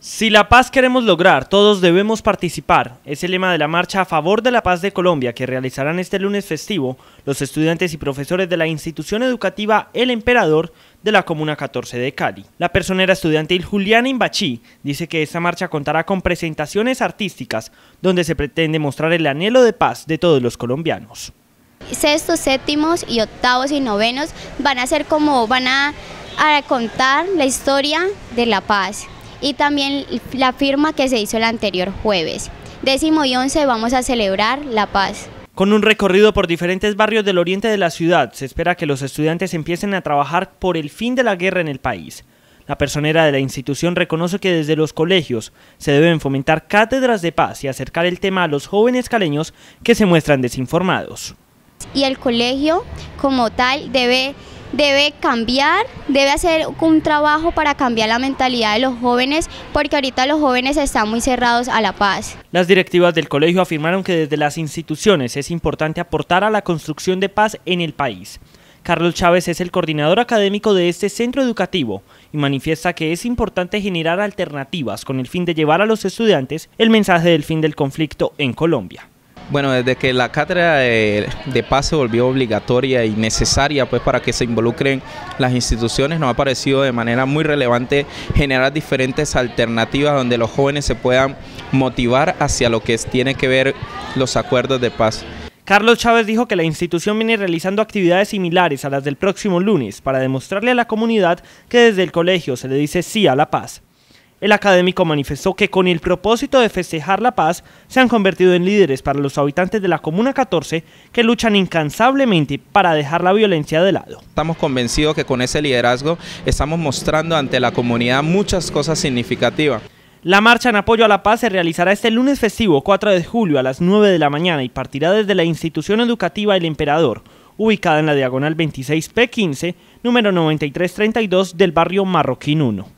Si la paz queremos lograr, todos debemos participar. Es el lema de la marcha a favor de la paz de Colombia que realizarán este lunes festivo los estudiantes y profesores de la institución educativa El Emperador de la Comuna 14 de Cali. La personera estudiantil Juliana Imbachí dice que esta marcha contará con presentaciones artísticas donde se pretende mostrar el anhelo de paz de todos los colombianos. Sextos, séptimos y octavos y novenos van a ser como van a contar la historia de la paz y también la firma que se hizo el anterior jueves. Décimo y once vamos a celebrar la paz. Con un recorrido por diferentes barrios del oriente de la ciudad, se espera que los estudiantes empiecen a trabajar por el fin de la guerra en el país. La personera de la institución reconoce que desde los colegios se deben fomentar cátedras de paz y acercar el tema a los jóvenes caleños que se muestran desinformados. Y el colegio como tal debe debe cambiar, debe hacer un trabajo para cambiar la mentalidad de los jóvenes, porque ahorita los jóvenes están muy cerrados a la paz. Las directivas del colegio afirmaron que desde las instituciones es importante aportar a la construcción de paz en el país. Carlos Chávez es el coordinador académico de este centro educativo y manifiesta que es importante generar alternativas con el fin de llevar a los estudiantes el mensaje del fin del conflicto en Colombia. Bueno, desde que la cátedra de, paz se volvió obligatoria y necesaria pues para que se involucren las instituciones, nos ha parecido de manera muy relevante generar diferentes alternativas donde los jóvenes se puedan motivar hacia lo que tiene que ver los acuerdos de paz. Carlos Chávez dijo que la institución viene realizando actividades similares a las del próximo lunes para demostrarle a la comunidad que desde el colegio se le dice sí a la paz. El académico manifestó que con el propósito de festejar la paz se han convertido en líderes para los habitantes de la Comuna 14 que luchan incansablemente para dejar la violencia de lado. Estamos convencidos que con ese liderazgo estamos mostrando ante la comunidad muchas cosas significativas. La marcha en apoyo a la paz se realizará este lunes festivo 4 de julio a las 9 de la mañana y partirá desde la institución educativa El Emperador, ubicada en la diagonal 26P15, número 9332 del barrio Marroquín 1.